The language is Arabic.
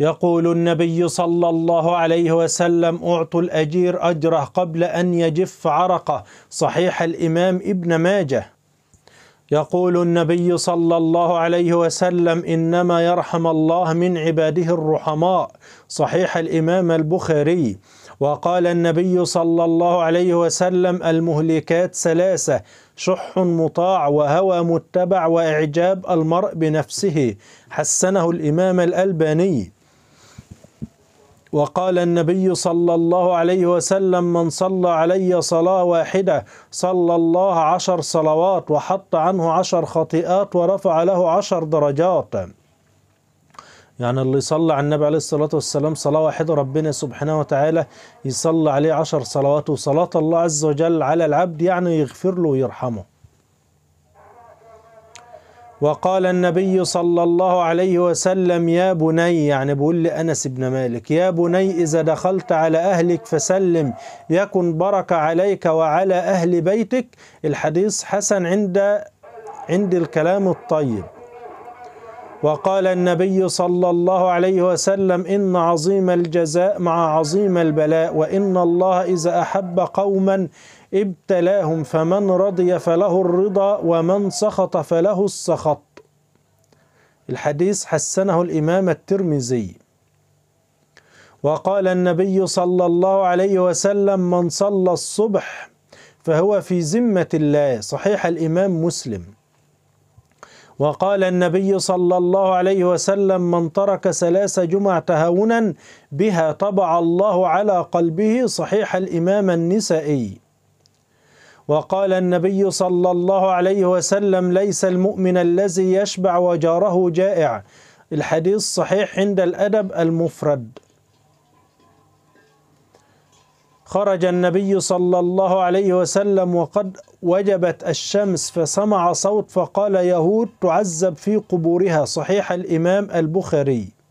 يقول النبي صلى الله عليه وسلم أعطوا الأجير أجره قبل أن يجف عرقه صحيح الإمام ابن ماجه يقول النبي صلى الله عليه وسلم إنما يرحم الله من عباده الرحماء صحيح الإمام البخاري وقال النبي صلى الله عليه وسلم المهلكات ثلاثة شح مطاع وهوى متبع وإعجاب المرء بنفسه حسنه الإمام الألباني وقال النبي صلى الله عليه وسلم من صلى علي صلاة واحدة صلى الله عشر صلوات وحط عنه عشر خطيئات ورفع له عشر درجات يعني اللي صلى على النبي عليه الصلاة والسلام صلاة واحدة ربنا سبحانه وتعالى يصلى عليه عشر صلوات وصلاة الله عز وجل على العبد يعني يغفر له ويرحمه وقال النبي صلى الله عليه وسلم يا بني يعني بيقول لأنس بن مالك يا بني إذا دخلت على أهلك فسلم يكن بركة عليك وعلى أهل بيتك الحديث حسن عند عند الكلام الطيب وقال النبي صلى الله عليه وسلم إن عظيم الجزاء مع عظيم البلاء وإن الله إذا أحب قوما ابتلاهم فمن رضي فله الرضا ومن سخط فله السخط الحديث حسنه الإمام الترمذي وقال النبي صلى الله عليه وسلم من صلى الصبح فهو في ذمة الله صحيح الإمام مسلم وقال النبي صلى الله عليه وسلم من ترك ثلاث جمع تهاونا بها طبع الله على قلبه صحيح الإمام النسائي وقال النبي صلى الله عليه وسلم ليس المؤمن الذي يشبع وجاره جائع الحديث صحيح عند الأدب المفرد خرج النبي صلى الله عليه وسلم وقد وجبت الشمس فسمع صوت فقال يهود تعذب في قبورها صحيح الإمام البخاري